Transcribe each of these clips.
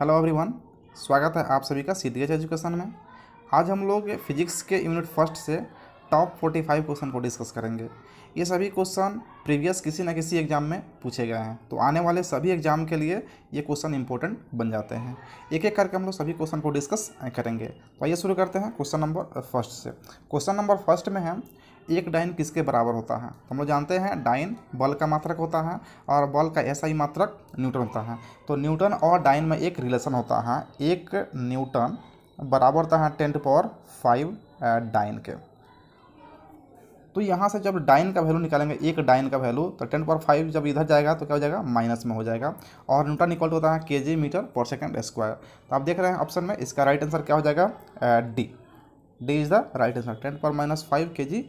Hello everyone स्वागत है आप सभी का सीधी एजुकेशन में आज हम लोग फिजिक्स के यूनिट फर्स्ट से टॉप फोर्टी फाइव क्वेश्चन को डिस्कस करेंगे ये सभी क्वेश्चन प्रीवियस किसी न किसी एग्जाम में पूछे गए हैं तो आने वाले सभी एग्जाम के लिए ये क्वेश्चन इंपॉर्टेंट बन जाते हैं एक एक करके हम लोग सभी क्वेश्चन को डिस्कस करेंगे तो आइए शुरू करते हैं क्वेश्चन नंबर फर्स्ट से क्वेश्चन नंबर फर्स्ट में है एक डाइन किसके बराबर होता है तो हम लोग जानते हैं डाइन बल का मात्रक होता है और बल का ऐसा ही मात्रक न्यूटन होता है तो न्यूटन और डाइन में एक रिलेशन होता है एक न्यूटन बराबर होता है टेंट पावर फाइव डाइन के तो यहाँ से जब डाइन का वैल्यू निकालेंगे एक डाइन का वैल्यू तो टेन पावर फाइव जब इधर जाएगा तो क्या हो जाएगा माइनस में हो जाएगा और न्यूटन इक्वल होता है के जी मीटर पर सेकेंड स्क्वायर तो आप देख रहे हैं ऑप्शन में इसका राइट आंसर क्या हो जाएगा D D is the right answer ten power minus five K G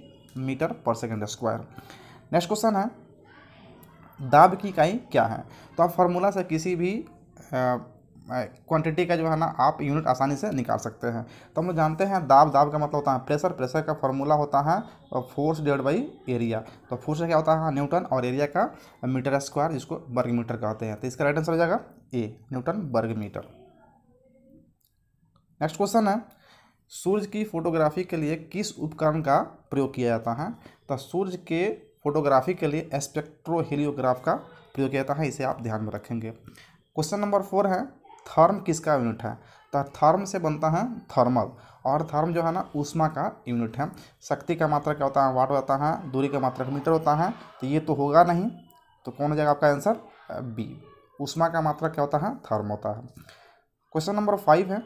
meter पर सेकेंड स्क्वायर नेक्स्ट क्वेश्चन है दाब की इकाई क्या है तो आप फॉर्मूला से किसी भी क्वांटिटी का जो है ना आप यूनिट आसानी से निकाल सकते हैं तो हम लोग जानते हैं दाब दाब का मतलब होता है प्रेशर प्रेशर का फॉर्मूला होता है फोर्स डिवाइड बाई एरिया तो फोर्स क्या होता है न्यूटन और एरिया का मीटर स्क्वायर जिसको वर्ग मीटर कहते हैं तो इसका राइट आंसर हो जाएगा ए न्यूटन वर्ग मीटर नेक्स्ट क्वेश्चन है सूर्य की फोटोग्राफी के लिए किस उपकरण का प्रयोग किया जाता है तो सूर्य के फोटोग्राफी के लिए स्पेक्ट्रोहेलियोग्राफ का प्रयोग किया जाता है इसे आप ध्यान में रखेंगे क्वेश्चन नंबर फोर है थर्म किसका यूनिट है तो थर्म से बनता है थर्मल और थर्म जो है ना उष्मा का यूनिट है शक्ति का मात्रा क्या होता है वाट होता है दूरी का मात्रा मीटर होता है तो ये तो होगा नहीं तो कौन हो जाएगा आपका आंसर बी उष्मा का मात्रा क्या होता है थर्म होता है क्वेश्चन नंबर फाइव है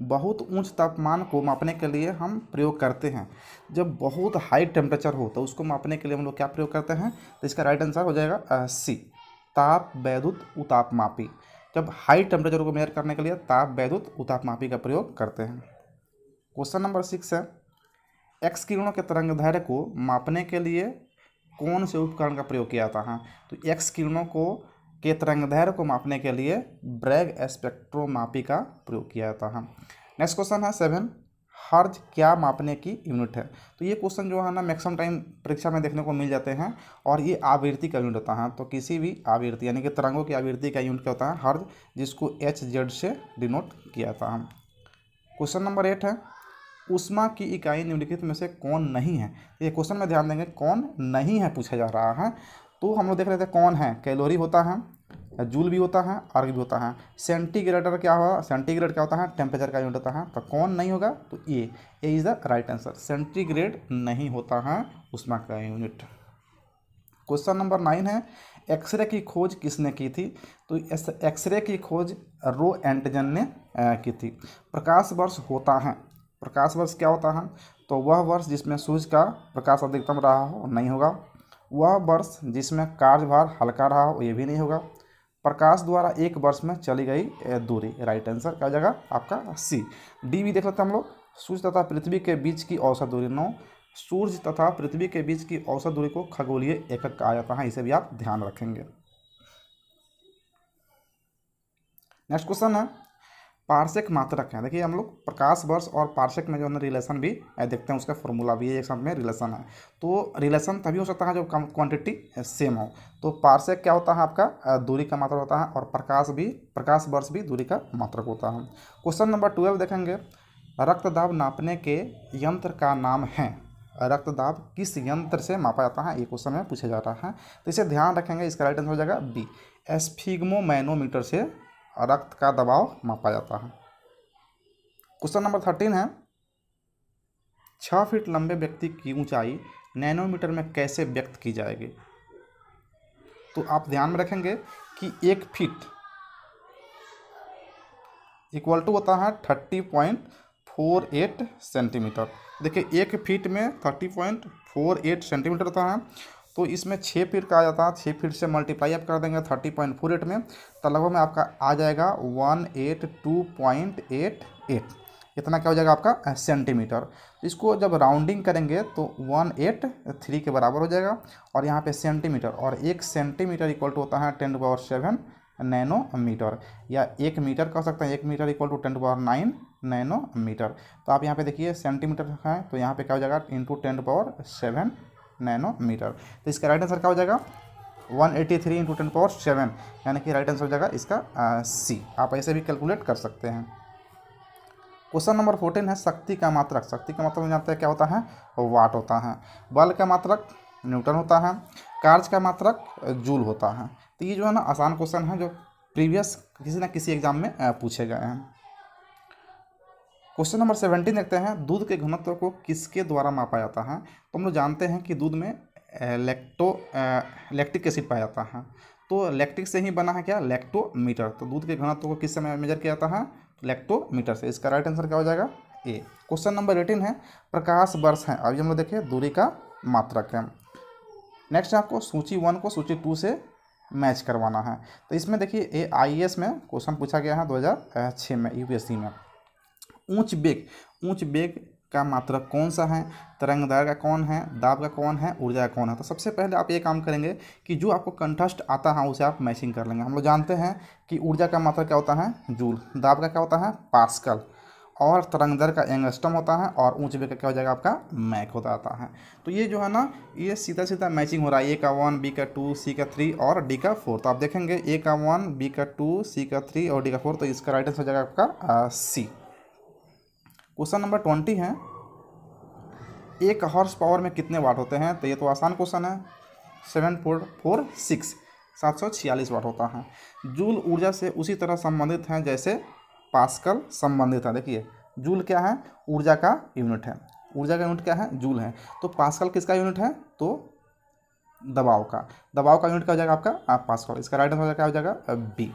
बहुत ऊंच तापमान को मापने के लिए हम प्रयोग करते हैं जब बहुत हाई टेम्परेचर हो तो उसको मापने के लिए हम लोग क्या प्रयोग करते हैं तो इसका राइट आंसर हो जाएगा सी ताप वैद्युत उताप मापी जब हाई टेम्परेचर को मेयर करने के लिए ताप वैद्युत उताप मापी का प्रयोग करते हैं क्वेश्चन नंबर सिक्स है एक्स किरणों के तरंग धैर्य को मापने के लिए कौन से उपकरण का प्रयोग किया जाता है हाँ, तो एक्स किरणों को के तरंगदैर्घ्य को मापने के लिए ब्रैग स्पेक्ट्रोमापी का प्रयोग किया जाता है नेक्स्ट क्वेश्चन है सेवन हर्ज क्या मापने की यूनिट है तो ये क्वेश्चन जो है ना मैक्सिमम टाइम परीक्षा में देखने को मिल जाते हैं और ये आवृत्ति का यूनिट होता है तो किसी भी आवृत्ति यानी कि तरंगों की आवृत्ति का यूनिट क्या होता है हर्ज जिसको एच जेड से डिनोट किया जाता है क्वेश्चन नंबर एट है उष्मा की इकाई निम्नलिखित में से कौन नहीं है ये क्वेश्चन में ध्यान देंगे कौन नहीं है पूछा जा रहा है तो हम लोग देख रहे थे कौन है कैलोरी होता है जूल भी होता है आर्ग भी होता है सेंटीग्रेटर क्या होगा सेंटीग्रेड क्या होता है टेम्परेचर का यूनिट होता है तो कौन नहीं होगा तो A A is the right answer centigrade नहीं होता है उसमें का यूनिट क्वेश्चन नंबर नाइन है एक्सरे की खोज किसने की थी तो एक्सरे की खोज रो एंटीजन ने की थी प्रकाश वर्ष होता है प्रकाश वर्ष क्या होता है तो वह वर्ष जिसमें सूर्य का प्रकाश अधिकतम रहा हो नहीं होगा वह वर्ष जिसमें कार्यभार हल्का रहा हो ये भी नहीं होगा प्रकाश द्वारा एक वर्ष में चली गई दूरी राइट आंसर क्या जाएगा आपका सी डी भी देख लेते हैं हम लोग सूर्य तथा पृथ्वी के बीच की औसत दूरी नौ सूर्य तथा पृथ्वी के बीच की औसत दूरी को खगोलीय एकक कहा जाता है इसे भी आप ध्यान रखेंगे नेक्स्ट क्वेश्चन है पार्सेक मात्रक हैं देखिए हम लोग प्रकाश वर्ष और पार्सेक में जो है रिलेशन भी देखते हैं उसका फॉर्मूला भी एक साथ में रिलेशन है तो रिलेशन तभी हो सकता है जब क्वांटिटी सेम हो तो पार्सेक क्या होता है आपका दूरी का मात्रक होता है और प्रकाश भी प्रकाश वर्ष भी दूरी का मात्रक होता है क्वेश्चन नंबर ट्वेल्व देखेंगे रक्तदाब नापने के यंत्र का नाम है रक्तदाब किस यंत्र से मापा जाता है ये क्वेश्चन में पूछा जा रहा है तो इसे ध्यान रखेंगे इसका राइट आंसर हो जाएगा बी एस्फिग्मोमैनोमीटर से रक्त का दबाव मापा जाता है क्वेश्चन नंबर थर्टीन है छः फीट लंबे व्यक्ति की ऊंचाई नैनोमीटर में कैसे व्यक्त की जाएगी तो आप ध्यान में रखेंगे कि एक फीट इक्वल टू होता है thirty point four eight centimeter देखिए एक फीट में thirty point four eight centimeter होता है तो इसमें छः फीट का आ जाता है छः फीट से मल्टीप्लाई आप कर देंगे थर्टी पॉइंट फोर एट में तो लगभग में आपका आ जाएगा one eight two point eight eight इतना क्या हो जाएगा आपका सेंटीमीटर तो इसको जब राउंडिंग करेंगे तो वन एट थ्री के बराबर हो जाएगा और यहाँ पे सेंटीमीटर और एक सेंटीमीटर इक्वल टू होता है ten to power seven nanometer या एक मीटर कह सकते हैं एक meter equal to ten to power nine nanometer तो आप यहाँ पे देखिए सेंटीमीटर है तो यहाँ पे क्या हो जाएगा into ten to power seven nanometer तो इसका राइट आंसर क्या हो जाएगा one eighty three into ten power seven यानी कि राइट आंसर हो जाएगा इसका सी आप ऐसे भी कैलकुलेट कर सकते हैं क्वेश्चन नंबर फोर्टीन है शक्ति का मात्रक शक्ति का मात्रक जानते हैं क्या होता है वाट होता है बल का मात्रक न्यूटन होता है कार्ज का मात्रक जूल होता है तो ये जो है ना आसान क्वेश्चन है जो प्रीवियस किसी ना किसी एग्जाम में पूछे गए हैं क्वेश्चन नंबर सेवेंटीन देखते हैं दूध के घनत्व को किसके द्वारा मापा जाता है तो हम लोग जानते हैं कि दूध में लेक्टो लैक्टिक एसिड पाया जाता है तो लैक्टिक से ही बना है क्या लैक्टोमीटर तो दूध के घनत्व को किससे मेजर किया जाता है लैक्टोमीटर से इसका राइट आंसर क्या हो जाएगा ए क्वेश्चन नंबर एटीन है प्रकाश वर्ष है अभी हम लोग देखें दूरी का मात्रक है नेक्स्ट आपको सूची वन को सूची टू से मैच करवाना है तो इसमें देखिए ए आई एस में क्वेश्चन पूछा गया है दो में यू में ऊंच बेग ऊंच बेग का मात्रक कौन सा है तरंगदार का कौन है दाब का कौन है ऊर्जा का कौन है तो सबसे पहले आप ये काम करेंगे कि जो आपको कंठस्ट आता है उसे आप मैचिंग कर लेंगे हम लोग जानते हैं कि ऊर्जा का मात्रक क्या होता है जूल दाब का क्या होता है पास्कल और तरंगदर का एंगस्टम होता है और ऊंच बेग का क्या हो जाएगा आपका मैक होता आता है तो ये जो है ना ये सीधा सीधा मैचिंग हो रहा है ए का वन बी का टू सी का थ्री और डी का फोर तो आप देखेंगे ए का वन बी का टू सी का थ्री और डी का फोर तो इसका राइट आंसर हो जाएगा आपका सी क्वेश्चन नंबर ट्वेंटी है एक हॉर्स पावर में कितने वाट होते हैं तो ये तो आसान क्वेश्चन है सेवन फोर फोर सिक्स सात सौ छियालीस वाट होता है जूल ऊर्जा से उसी तरह संबंधित हैं जैसे पास्कल संबंधित है देखिए जूल क्या है ऊर्जा का यूनिट है ऊर्जा का यूनिट क्या है जूल है तो पास्कल किसका यूनिट है तो दबाव का दबाव का यूनिट क्या हो जाएगा आपका आप पास्कल इसका राइट आंसर क्या हो जाएगा B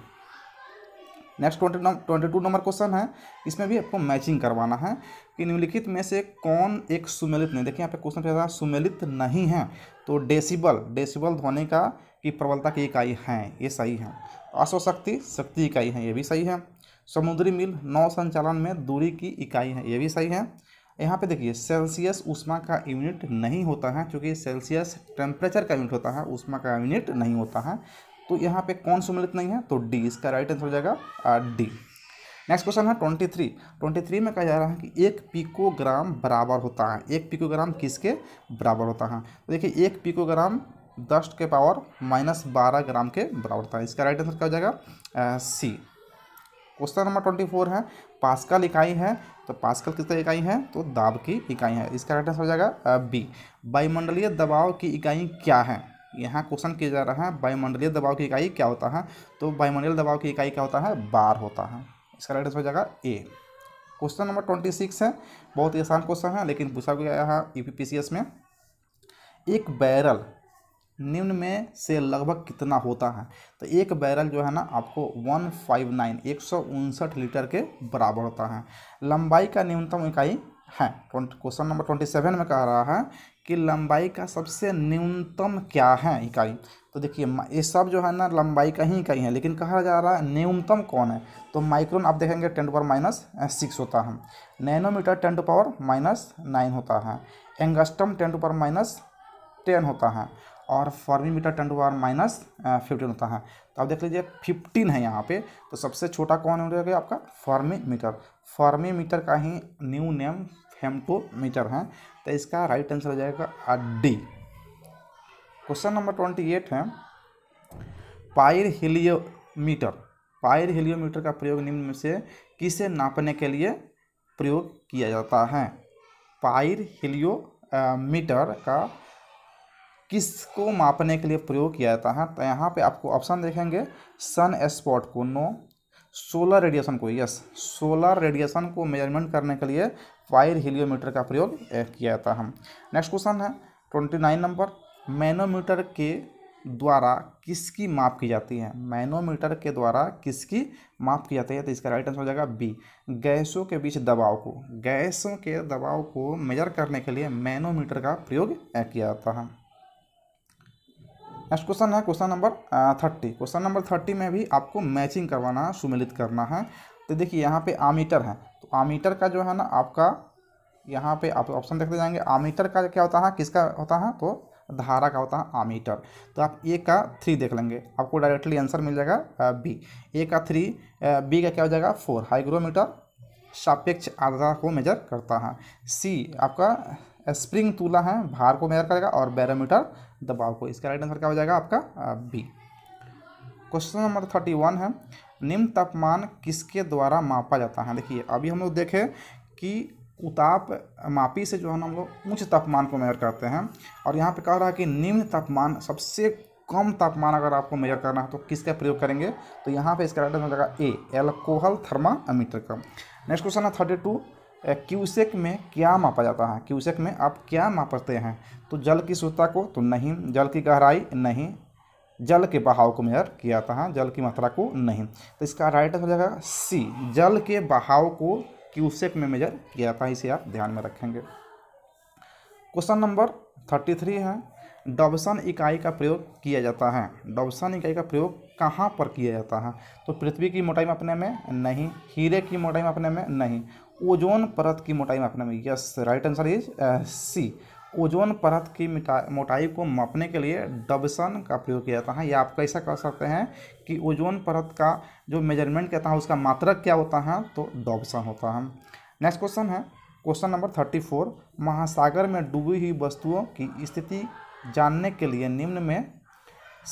next twenty twenty two number question है इसमें भी आपको मैचिंग करवाना है कि निम्नलिखित में से कौन एक सुमेलित नहीं देखिए यहाँ पे क्वेश्चन कहता है सुमेलित नहीं है तो डेसिबल डेसिबल ध्वनि का की प्रबलता की इकाई है ये सही है अश्वशक्ति शक्ति इकाई है ये भी सही है समुद्री मिल नौ संचालन में दूरी की इकाई है ये भी सही है यहाँ पे देखिए सेल्सियस उष्मा का यूनिट नहीं होता है क्योंकि सेल्सियस टेम्परेचर का यूनिट होता है उष्मा का यूनिट नहीं होता है तो यहाँ पे कौन सम्मिलित नहीं है तो डी इसका राइट आंसर हो जाएगा आर डी नेक्स्ट क्वेश्चन है ट्वेंटी थ्री ट्वेंटी थ्री में कहा जा रहा है कि एक पिकोग्राम बराबर होता है एक पिकोग्राम किसके बराबर होता है तो देखिए एक पिकोग्राम दस के पावर माइनस बारह ग्राम के बराबर होता है इसका राइट आंसर क्या हो जाएगा C question number twenty four है पास्कल इकाई है तो पास्कल किसका इकाई है तो दाब की इकाई है इसका राइट आंसर हो जाएगा बी uh, वायुमंडलीय दबाव की इकाई क्या है यहाँ क्वेश्चन किया जा रहा है वायुमंडलीय दबाव की इकाई क्या होता है तो वायुमंडलीय दबाव की इकाई क्या होता है बार होता है इसका राइट आंसर हो जाएगा A question number twenty six है बहुत ही आसान क्वेश्चन है लेकिन पूछा गया है पी में एक बैरल निम्न में से लगभग कितना होता है तो एक बैरल जो है ना आपको वन फाइव नाइन एक सौ उनसठ लीटर के बराबर होता है लंबाई का न्यूनतम इकाई है क्वेश्चन नंबर ट्वेंटी सेवन में कह रहा है कि लंबाई का सबसे न्यूनतम क्या है इकाई तो देखिए ये सब जो है ना लंबाई का ही इकाई है लेकिन कहा जा रहा है न्यूनतम कौन है तो माइक्रोन आप देखेंगे टेन पावर माइनस सिक्स होता है nanometer ten to power minus nine होता है angstrom ten to power minus ten होता है और fermi meter ten to power minus fifteen होता है तो आप देख लीजिए फिफ्टीन है यहाँ पे तो सबसे छोटा कौन हो जाएगा आपका फॉर्मी मीटर फॉर्मी मीटर का ही न्यू नेम फेमटो मीटर है तो इसका राइट आंसर हो जाएगा D question number twenty eight है पायर हेलियोमीटर पायर हेलियोमीटर का प्रयोग निम्न में से किसे नापने के लिए प्रयोग किया जाता है पायर हेलियोमीटर का किसको मापने के लिए प्रयोग किया जाता है तो यहाँ पे आपको ऑप्शन देखेंगे सन स्पॉट को नो सोलर रेडिएशन को यस सोलर रेडिएशन को मेजरमेंट करने के लिए फायर हीलियोमीटर का प्रयोग किया जाता है नेक्स्ट क्वेश्चन है ट्वेंटी नाइन नंबर मैनोमीटर के द्वारा किसकी माप की जाती है मैनोमीटर के द्वारा किसकी माप की जाती है तो इसका राइट आंसर हो जाएगा बी गैसों के बीच दबाव को गैसों के दबाव को मेजर करने के लिए मैनोमीटर का प्रयोग किया जाता है नेक्स्ट क्वेश्चन है question number thirty question number thirty में भी आपको मैचिंग करवाना है सुमिलित करना है तो देखिए यहाँ पे आमीटर है तो आमीटर का जो है ना आपका यहाँ पे आप ऑप्शन देखते जाएंगे आमीटर का क्या होता है किसका होता है तो धारा का होता है आमीटर तो आप ए का थ्री देख लेंगे आपको डायरेक्टली आंसर मिल जाएगा बी uh, ए का थ्री बी uh, का क्या हो जाएगा फोर हाइग्रोमीटर सापेक्ष आर्द्रता को मेजर करता है सी आपका स्प्रिंग तुला है भार को मेजर करेगा और बैरोमीटर दबाव को इसका राइट आंसर क्या हो जाएगा आपका B question number thirty one है निम्न तापमान किसके द्वारा मापा जाता है देखिए अभी हम लोग देखें कि उताप मापी से जो है हम लोग उच्च तापमान को मेजर करते हैं और यहाँ पे कह रहा है कि निम्न तापमान सबसे कम तापमान अगर आपको मेजर करना है तो किसका प्रयोग करेंगे तो यहाँ पे इसका राइट आंसर हो जाएगा ए एल्कोहल थर्मामीटर का नेक्स्ट क्वेश्चन है थर्टी टू क्यूसेक में क्या मापा जाता है क्यूसेक में आप क्या मापते हैं तो जल की शुद्धता को तो नहीं जल की गहराई नहीं जल के बहाव को मेजर किया जाता है जल की मात्रा को नहीं तो इसका राइट आंसर हो जाएगा सी जल के बहाव को क्यूसेक में मेजर किया जाता है इसे आप ध्यान में रखेंगे क्वेश्चन नंबर थर्टी थ्री है डबसन इकाई का प्रयोग किया जाता है डबसन इकाई का प्रयोग कहाँ पर किया जाता है तो पृथ्वी की मोटाई मापने में नहीं हीरे की मोटाई मापने में नहीं ओजोन परत की मोटाई मापने में yes right answer is C ozone परत की मोटाई को मापने के लिए डबसन का प्रयोग किया जाता है या आप कैसा कर सकते हैं कि ओजोन परत का जो मेजरमेंट कहता है उसका मात्रक क्या होता है तो डबसन होता है नेक्स्ट क्वेश्चन है क्वेश्चन नंबर थर्टी फोर महासागर में डूबी हुई वस्तुओं की स्थिति जानने के लिए निम्न में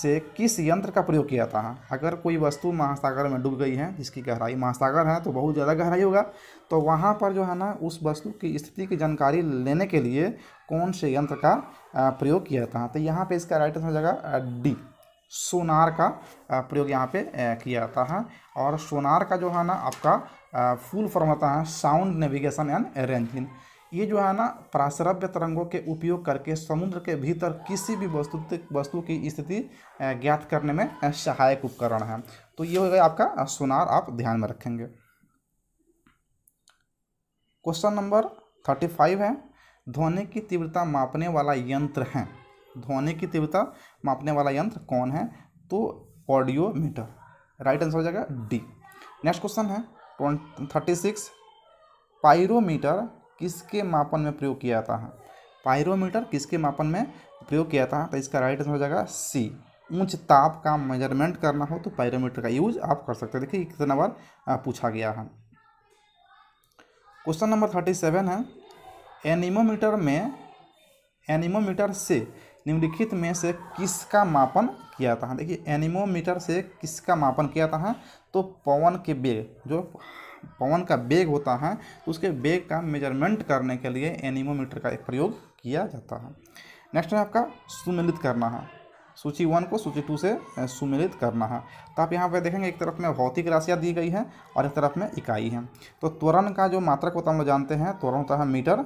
से किस यंत्र का प्रयोग किया जाता है अगर कोई वस्तु महासागर में डूब गई है जिसकी गहराई महासागर है तो बहुत ज़्यादा गहराई होगा तो वहाँ पर जो है ना उस वस्तु की स्थिति की जानकारी लेने के लिए कौन से यंत्र का प्रयोग किया जाता है तो यहाँ पे इसका राइट आंसर हो जाएगा डी सोनार का प्रयोग यहाँ पे किया जाता है और सोनार का जो है ना आपका फुल फॉर्म होता है साउंड नेविगेशन एंड रेंजिंग ये जो है ना प्राश्रव्य तरंगों के उपयोग करके समुद्र के भीतर किसी भी वस्तु वस्तु की स्थिति ज्ञात करने में सहायक उपकरण है तो ये हो गया आपका सुनार आप ध्यान में रखेंगे क्वेश्चन नंबर थर्टी फाइव है ध्वनि की तीव्रता मापने वाला यंत्र है ध्वनि की तीव्रता मापने वाला यंत्र कौन है तो ऑडियोमीटर राइट आंसर हो जाएगा डी नेक्स्ट क्वेश्चन है थर्टी सिक्स पायरोमीटर किसके मापन में प्रयोग किया जाता है पायरोमीटर किसके मापन में प्रयोग किया जाता है तो इसका राइट आंसर हो जाएगा सी उच्च ताप का मेजरमेंट करना हो तो पायरोमीटर का यूज आप कर सकते हैं देखिए कितना बार पूछा गया है क्वेश्चन नंबर थर्टी सेवन है एनिमोमीटर में एनिमोमीटर से निम्नलिखित में से किसका मापन किया जाता है देखिए एनिमोमीटर से किसका मापन किया जाता है तो पवन के बेग जो पवन का बेग होता है तो उसके बेग का मेजरमेंट करने के लिए एनिमोमीटर का प्रयोग किया जाता है नेक्स्ट है आपका सुमिलित करना है सूची वन को सूची टू से सुमिलित करना है तो आप यहाँ पर देखेंगे एक तरफ में भौतिक राशियाँ दी गई हैं और एक तरफ में इकाई है तो त्वरण का जो मात्रक होता है हम लोग जानते हैं त्वरण होता है मीटर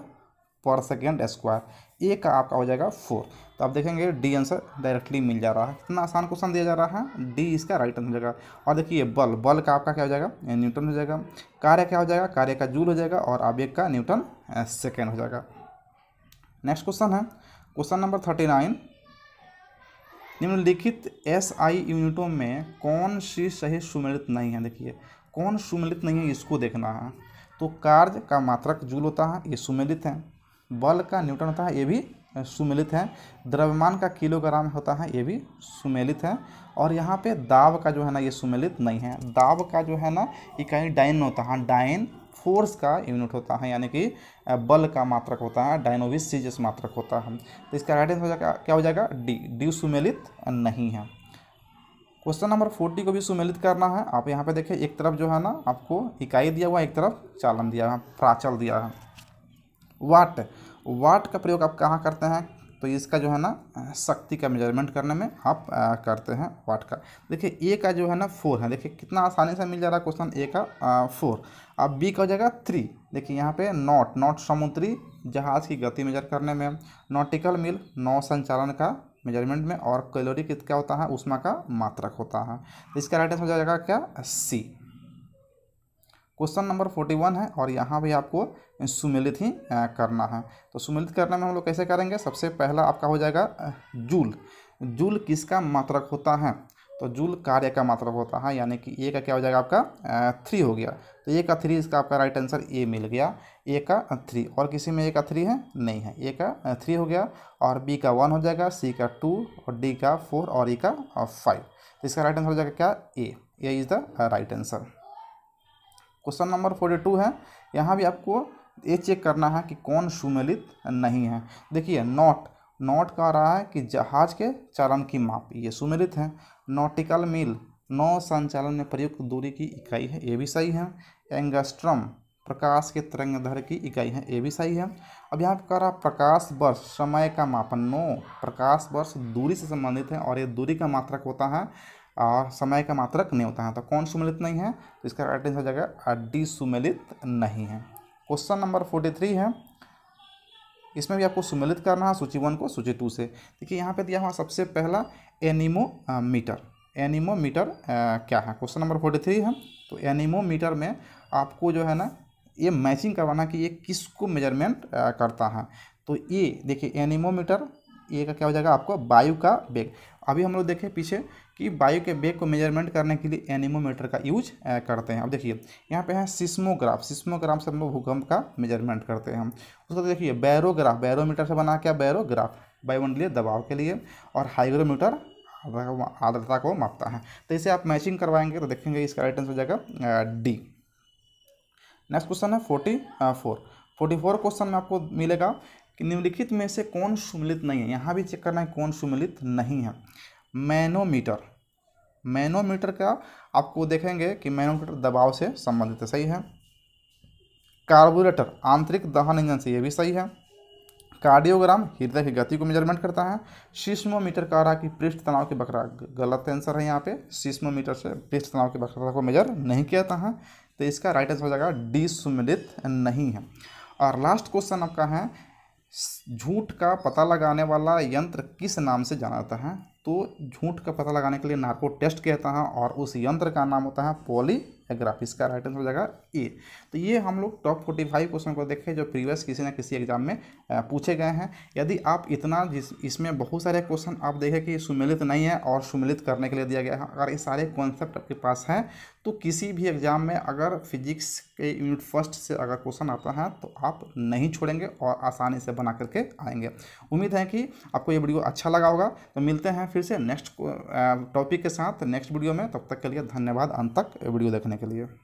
पर सेकेंड स्क्वायर ए का आपका हो जाएगा फोर तो आप देखेंगे डी आंसर डायरेक्टली मिल जा रहा है कितना आसान क्वेश्चन दिया जा रहा है डी इसका राइट आंसर हो जाएगा और देखिए बल बल का आपका क्या हो जाएगा न्यूटन हो जाएगा कार्य क्या हो जाएगा कार्य का जूल हो जाएगा और आवेग का न्यूटन सेकेंड हो जाएगा नेक्स्ट क्वेश्चन है क्वेश्चन नंबर थर्टी नाइन निम्नलिखित एस आई यूनिटों में कौन सी सही सुमिलित नहीं है देखिए कौन सुमिलित नहीं है इसको देखना है तो कार्य का मात्रक जूल होता है ये सुमिलित है बल का न्यूटन होता है ये भी सुमेलित है द्रव्यमान का किलोग्राम होता है ये भी सुमेलित है और यहाँ पे दाब का जो है ना ये सुमेलित नहीं है दाब का जो है ना इकाई डाइन होता है डाइन फोर्स का यूनिट होता है यानी कि बल का मात्रक होता है डायनोविस सीजस मात्रक होता है तो इसका राइट आंसर हो जाएगा क्या हो जाएगा डी डी सुमेलित नहीं है क्वेश्चन नंबर फोर्टी को भी सुमेलित करना है आप यहाँ पे देखिए एक तरफ जो है ना आपको इकाई दिया हुआ एक तरफ चालन दिया हुआ प्राचल दिया है वाट वाट का प्रयोग आप कहाँ करते हैं तो इसका जो है ना शक्ति का मेजरमेंट करने में आप आ, करते हैं वाट का देखिए ए का जो है ना फोर है देखिए कितना आसानी से मिल जा रहा है क्वेश्चन ए का आ, फोर अब बी का हो जाएगा थ्री देखिए यहाँ पे नॉट नॉट समुद्री जहाज़ की गति मेजर करने में नॉटिकल मिल नौ संचालन का मेजरमेंट में और कैलोरी कित क्या होता है उष्मा का मात्रक होता है इसका राइट आंसर हो जाएगा क्या C question number forty one है और यहाँ भी आपको सुमिलित ही करना है तो सुमिलित करने में हम लोग कैसे करेंगे सबसे पहला आपका हो जाएगा जूल जूल किसका मात्रक होता है तो जूल कार्य का मात्रक होता है यानी कि ए का क्या हो जाएगा आपका थ्री हो गया तो ए का थ्री इसका आपका राइट आंसर ए मिल गया ए का थ्री और किसी में ए का थ्री है नहीं है ए का थ्री हो गया और बी का वन हो जाएगा सी का टू और डी का फोर और ई का फाइव तो इसका राइट आंसर हो जाएगा क्या A A is the right answer question number forty two है यहाँ भी आपको ये चेक करना है कि कौन सुमेलित नहीं है देखिए नॉट नॉट कह रहा है कि जहाज के चालन की माप ये सुमेलित है नॉटिकल मील नौ संचालन में प्रयुक्त दूरी की इकाई है ये भी सही है एंगस्ट्रम प्रकाश के धर की इकाई है ये भी सही है अब यहाँ पर कह रहा प्रकाश वर्ष समय का मापन नो प्रकाश वर्ष दूरी से संबंधित है और ये दूरी का मात्रक होता है और समय का मात्रक नहीं होता है तो कौन सुमेलित नहीं है तो इसका राइट आंसर हो जाएगा अड्डी सुमेलित नहीं है क्वेश्चन नंबर फोर्टी थ्री है इसमें भी आपको सुमेलित करना है सूची वन को सूची टू से देखिए यहाँ पे दिया हुआ सबसे पहला एनिमोमीटर एनिमोमीटर क्या है क्वेश्चन नंबर फोर्टी थ्री है तो एनिमोमीटर में आपको जो है ना ये मैचिंग करवाना कि ये किसको मेजरमेंट करता है तो ये देखिए एनिमोमीटर ये का क्या हो जाएगा आपको वायु का बेग अभी हम लोग देखें पीछे कि वायु के बेग को मेजरमेंट करने के लिए एनिमोमीटर का यूज करते हैं अब देखिए यहाँ पे है सिस्मोग्राफ सिस्मोग्राफ से हम लोग भूकंप का मेजरमेंट करते हैं हम उसको देखिए बैरोग्राफ बैरोमीटर से बना क्या बैरोग्राफ वायुमंडलीय दबाव के लिए और हाइग्रोमीटर आर्द्रता को मापता है तो इसे आप मैचिंग करवाएंगे तो देखेंगे इसका राइट आंसर हो जाएगा डी नेक्स्ट क्वेश्चन है forty four forty four question में आपको मिलेगा कि निम्नलिखित में से कौन सुमिलित नहीं है यहाँ भी चेक करना है कौन सुमिलित नहीं है मैनोमीटर मैनोमीटर का आपको देखेंगे कि मैनोमीटर दबाव से संबंधित है सही है कार्बोरेटर आंतरिक दहन इंजन से ये भी सही है कार्डियोग्राम हृदय की गति को मेजरमेंट करता है सिस्मोमीटर कह रहा है कि पृष्ठ तनाव के बकरा गलत आंसर है यहाँ पे सिस्मोमीटर से पृष्ठ तनाव के बकरा को मेजर नहीं किया जाता है तो इसका राइट आंसर हो जाएगा डी सुमिलित नहीं है और लास्ट क्वेश्चन आपका है झूठ का पता लगाने वाला यंत्र किस नाम से जाना जाता है तो झूठ का पता लगाने के लिए नार्को टेस्ट कहता है और उस यंत्र का नाम होता है पॉली या ग्राफिक्स का राइट आंसर हो जाएगा ए तो ये हम लोग टॉप फोर्टी फाइव क्वेश्चन को देखें जो प्रीवियस किसी न किसी एग्जाम में पूछे गए हैं यदि आप इतना जिस इसमें बहुत सारे क्वेश्चन आप देखें कि सुमिलित नहीं है और सुमिलित करने के लिए दिया गया है अगर ये सारे कॉन्सेप्ट आपके पास हैं तो किसी भी एग्जाम में अगर फिजिक्स के यूनिट फर्स्ट से अगर क्वेश्चन आता है तो आप नहीं छोड़ेंगे और आसानी से बना करके आएंगे उम्मीद है कि आपको ये वीडियो अच्छा लगा होगा तो मिलते हैं फिर से नेक्स्ट टॉपिक के साथ नेक्स्ट वीडियो में तब तक के लिए धन्यवाद अंत तक वीडियो देखने के Michael here.